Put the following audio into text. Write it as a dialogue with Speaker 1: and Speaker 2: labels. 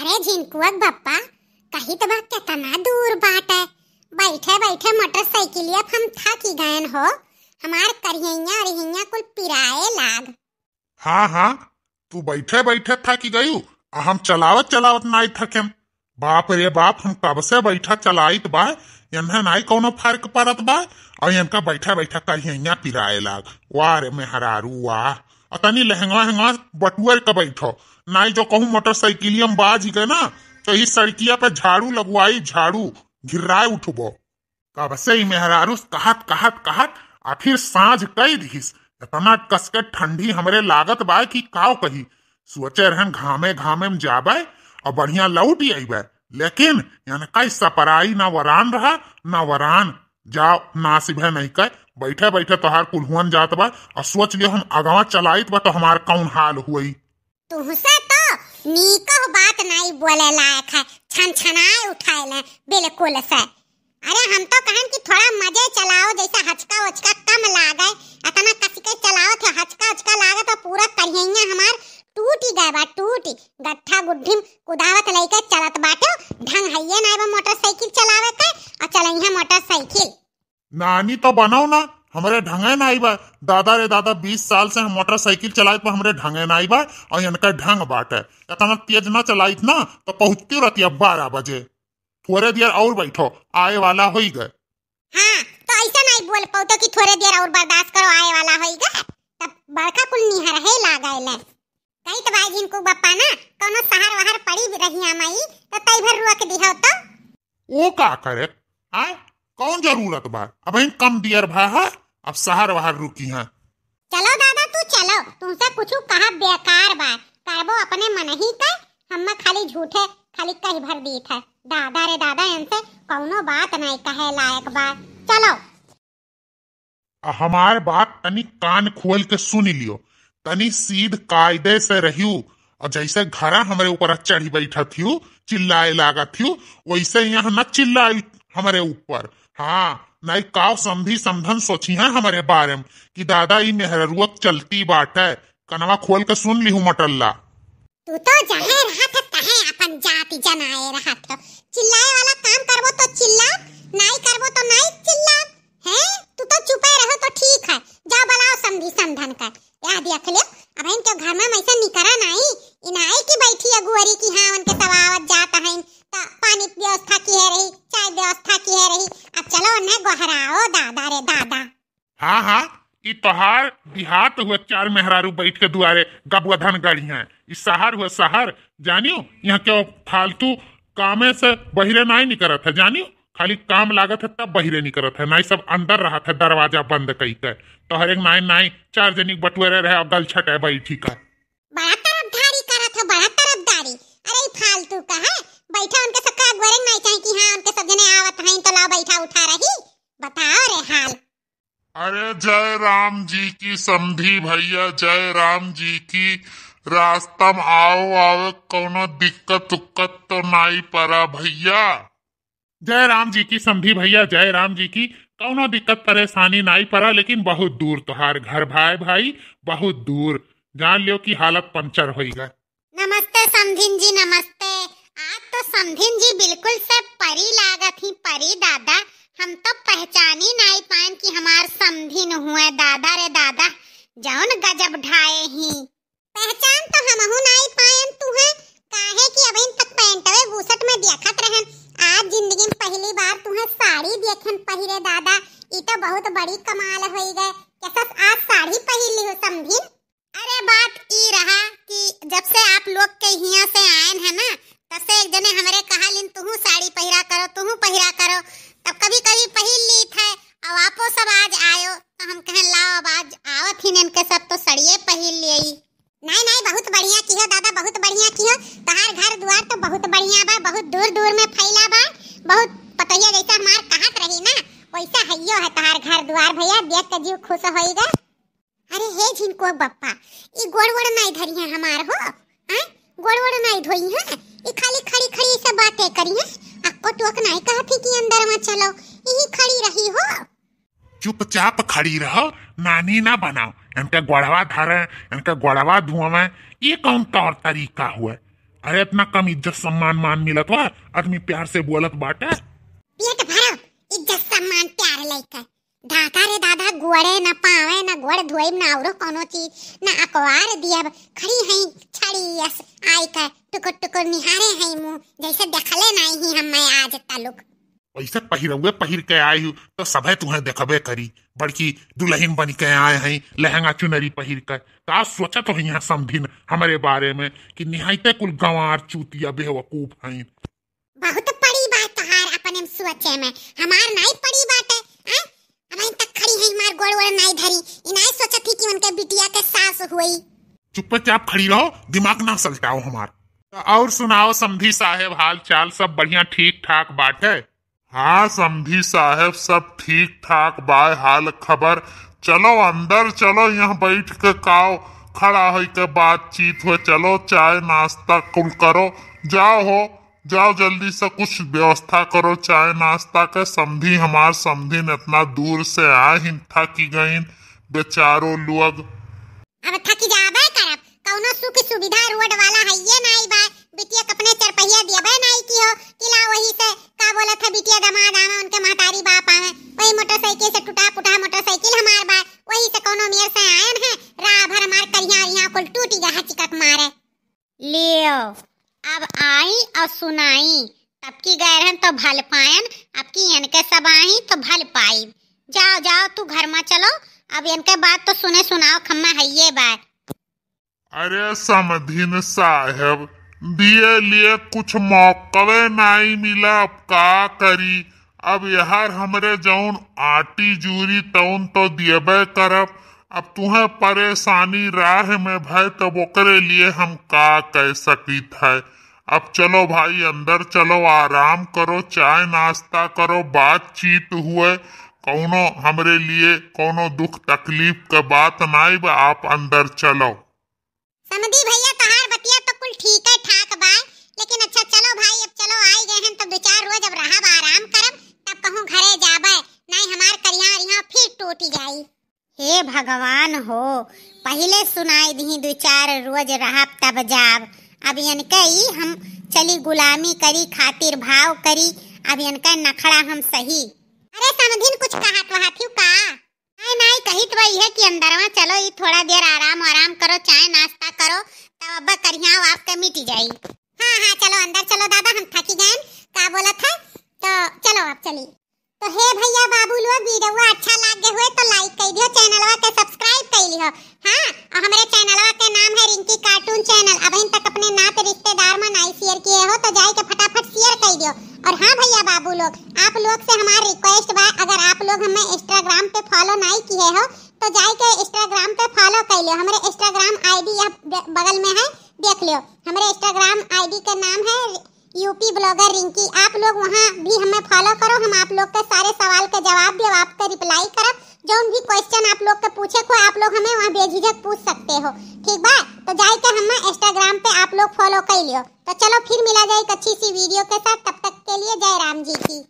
Speaker 1: अरे झिनकुअक बप्पा कही तो बात कितना दूर बात है बैठे बैठे मोटरसाइकिल हम था की गायन हो हमार करहिया अरहिया कुल पिराए लाग
Speaker 2: हाँ हाँ तू बैठे बैठे था की गयू हम चलावत चलावत नाई थकेम बाप रे बाप हम कब से बैठा चलाई बा इन्हें नाई कोनो फर्क पड़त बा और इनका बैठा बैठा कहिया पिराए लाग वाह रे हरारू वाह और तनी लहंगा हंगा बटुअर का बैठो नाई जो कहूँ मोटरसाइकिलियम बाज गए ना तो इस सड़किया पे झाड़ू लगवाई झाड़ू घिर्राए उठबो कब से ही मेहरारूस कहत कहत कहत आखिर साँझ कई दिस इतना कसके ठंडी हमरे लागत बाय कि काव कही सोचे रहन घामे घामे में जाबे और बढ़िया लौट ही बाय लेकिन यानी कई सपराई ना वरान रहा ना वरान जाओ नासिब है नहीं कह बैठे बैठे तोहार कुल्हुअन जात बा और सोच लियो हम अगवा चलाई तो हमार कौन हाल हुई
Speaker 1: तू तुहसे तो नीकह बात नहीं बोले लायक है छन छनाए उठाए ले बिल्कुल से अरे हम तो कहन कि थोड़ा मजे चलाओ जैसे हचका उचका कम लागे अतना कसी के चलाओ थे हचका उचका लागे तो पूरा करियैया हमार टूट ही गए बा टूट गट्ठा गुड्ढिम कुदावत लेके चलत बाटे ढंग हइये ना मोटरसाइकिल चलावे के और
Speaker 2: चलैया मोटरसाइकिल नानी तो बनाओ ना हमारे ढंग ना आई बा दादा रे दादा बीस साल से हम मोटरसाइकिल चलाए पर हमारे ढंग ना आई बा और इनका ढंग बाट है इतना तेज ना चलाई ना तो पहुंचती रहती अब बारह बजे थोड़े देर और बैठो आए वाला हो गए
Speaker 1: हाँ, तो ऐसा नहीं बोल पाओ तो कि थोड़े देर और बर्दाश्त करो आए वाला हो गए तब बड़का कुल निहर है लागैले कई तो भाई जिनको बप्पा ना कोनो शहर वहर पड़ी रही माई तो तई भर रुक दिहा तो
Speaker 2: ओ का करे आए कौन जरूरत बा अब कम डियर भा है अब शहर वहर रुकी है
Speaker 1: चलो दादा तू चलो तुमसे कुछ कहा बेकार बात करबो अपने मन ही का हम खाली झूठे खाली कही भर दी था दादा रे दादा इनसे कौनो बात नहीं कहे लायक बात चलो
Speaker 2: हमार बात तनी कान खोल के सुन लियो तनी सीध कायदे से रहियो और जैसे घर हमारे ऊपर चढ़ी बैठा थियो चिल्लाए लागा थियो वैसे यहाँ न चिल्लाए हमारे ऊपर हाँ नाई काव संभी संधन सोची है हमारे बारे में कि दादा ई मेहरुअत चलती बात है कनवा खोल के सुन ली हूँ मटल्ला
Speaker 1: तू तो अपन जाति चिल्लाए वाला काम तो चिल्ला तो चिल्ला तू तो चुपे रहो तो ठीक है जा बलाओ संधन कर याद अब इनके घर में निकरा नहीं इनाए की बैठी अगुवरी की हाँ उनके जाता है ता पानी व्यवस्था की है रही चाय व्यवस्था की है रही
Speaker 2: अब चलो गोहराओ दादा रे दादा हाँ हाँ ई तोहार बिहार हुआ चार मेहरारू बैठ के दुआरे गबुआ धन है ई शहर हुआ शहर जानियो यहाँ क्यों फालतू कामे से बहिरे नहीं निकलत है जानियो खाली काम लागत है तब बहिरे निकलत है नाई सब अंदर रहा था दरवाजा बंद कई कर तो हर एक नाई नाई चार जनिक बटुए रहे गल छटे बैठी का बड़ा जय राम जी की समझी भैया जय राम जी की रास्ता में आओ आओ कोनो दिक्कत उक्कत तो नहीं पड़ा भैया जय राम जी की समझी भैया जय राम जी की कोनो दिक्कत परेशानी नहीं पड़ा लेकिन बहुत दूर तुहार तो घर भाई भाई बहुत दूर जान लियो की हालत पंचर हो गए
Speaker 1: नमस्ते समझिन जी नमस्ते हुए दादा रे दादा जौन गजब ढाए ही पहचान तो हम हूं नहीं पाए तू है काहे कि अब इन तक पैंटवे घूसट में देखत रहन आज जिंदगी में पहली बार तू है साड़ी देखन पहिरे दादा ई तो बहुत बड़ी कमाल हो गए कैसा आज साड़ी ली हो समझी अरे बात ई रहा कि जब से आप लोग के हिया से आए है ना तब से एक जने हमारे कहा लिन तू साड़ी पहिरा करो तू पहिरा करो तब कभी कभी पहिर ली अब आपो सब आज आयो तो हम कहें लाओ अब आज आवत ही इनके सब तो सड़िए पहन लिए नहीं नहीं बहुत बढ़िया की हो दादा बहुत बढ़िया की हो तहार घर द्वार तो बहुत बढ़िया बा बहुत दूर दूर में फैला बा बहुत पतैया जैसा हमार कहत रही ना वैसा हइयो है तहार घर द्वार भैया देख के जीव खुश होइगा अरे हे झिनको बप्पा ई गोड़ गोड़ नहीं धरी है हमार हो हैं गोड़ गोड़ नहीं धोई है ई खाली खड़ी खड़ी से बातें करी है अक्को टोक नहीं कहती कि अंदर में चलो यही
Speaker 2: खड़ी रही हो चुपचाप खड़ी रहो नानी ना बनाओ इनका गोड़वा धरे इनका गोड़वा में ये कौन तौर तरीका हुआ अरे इतना कम इज्जत सम्मान मान मिलत बा आदमी प्यार से बोलत बाटे तो भरो
Speaker 1: इज्जत सम्मान प्यार दादा रे दादा गोड़े ना पावे गोड़ औरो कोनो चीज अकवार खड़ी छड़ी यस आई का निहारे जैसे देखले हम मैं आज तलुक
Speaker 2: वैसे पहिरौए पहिर के आई हूँ तो सब तुहे देखबे करी बड़की दुल्हन बन के आए हैं लहंगा चुनरी पहिर कर तो आज सोचा तो यहाँ समझिन हमारे बारे में कि निहायते कुल गंवार चूतिया बेवकूफ हैं
Speaker 1: बहुत बड़ी बात तहार अपन हम सोचे में हमार नहीं पड़ी बात है हैं अब इन तक खड़ी है मार गोड़ गोड़ नहीं धरी इनाई सोचा थी कि
Speaker 2: उनके बिटिया के सास हुई चुपचाप खड़ी रहो दिमाग ना सलटाओ हमार और सुनाओ समधी साहेब हाल चाल सब बढ़िया ठीक ठाक बात है हाँ समधी साहब सब ठीक ठाक बाय हाल खबर चलो अंदर चलो यहाँ बैठ के काओ खड़ा हो के बातचीत हो चलो चाय नाश्ता कुल करो जाओ हो जाओ जल्दी से कुछ व्यवस्था करो चाय नाश्ता के समझी हमार समझी इतना दूर से आहिन थकी गईन बेचारो लुअग
Speaker 1: अब थकी जाबे करब कौनो सुख सुविधा रोड वाला है ये ना टूटी जहा चिकक मारे लियो अब आई और सुनाई तब की गैर तो भल पायन अब की इनके सब आई तो भल पाई जाओ जाओ तू घर में चलो अब इनके बात तो सुने सुनाओ खम्मा है ये बात
Speaker 2: अरे समधीन साहब दिए लिए कुछ मौकवे नहीं मिला अब का करी अब यार हमरे जौन आटी जूरी तौन तो दिएबे करब अब तुम्हें परेशानी राह में भय तब ओकरे लिए हम का कह सकित है अब चलो भाई अंदर चलो आराम करो चाय नाश्ता करो बातचीत हुए कौनो हमरे लिए कौनो दुख तकलीफ के बात ना आप अंदर चलो समझी
Speaker 1: भैया भगवान हो पहले सुनाई दी दो चार रोज रहा तब जाब अब इनका ही हम चली गुलामी करी खातिर भाव करी अब इनका नखड़ा हम सही अरे समझिन कुछ कहा कहत वहाथी का नहीं नहीं कही तो वही है कि अंदरवा चलो ये थोड़ा देर आराम आराम करो चाय नाश्ता करो तब अब्बा करियाओ आपका मिट जाई हाँ हाँ चलो अंदर चलो दादा हम थकी गए का बोला हे भैया बाबू लो वीडियो अच्छा लागे हुए तो लाइक कर दियो चैनलवा के सब्सक्राइब कर लियो हां और हमरे चैनलवा के नाम है रिंकी कार्टून चैनल अब इन तक अपने नाते रिश्तेदार में नहीं शेयर किए हो तो जाए के फटाफट शेयर कर दियो और हां भैया बाबू लोग आप लोग से हमारा रिक्वेस्ट बा अगर आप लोग हमें Instagram पे फॉलो नहीं किए हो तो जाए के Instagram पे फॉलो कर लियो हमारे Instagram आईडी यहां बगल में है देख लियो हमारे Instagram आईडी का नाम है यूपी ब्लॉगर रिंकी आप लोग वहाँ भी हमें फॉलो करो हम आप लोग के सारे सवाल का जवाब देव आपका रिप्लाई करब जो भी क्वेश्चन आप लोग के पूछे को आप लोग हमें वहाँ बेझिझक पूछ सकते हो ठीक बा तो जाए के हमें इंस्टाग्राम पे आप लोग फॉलो कर लियो तो चलो फिर मिला जाए एक अच्छी सी वीडियो के साथ तब तक के लिए जय राम जी की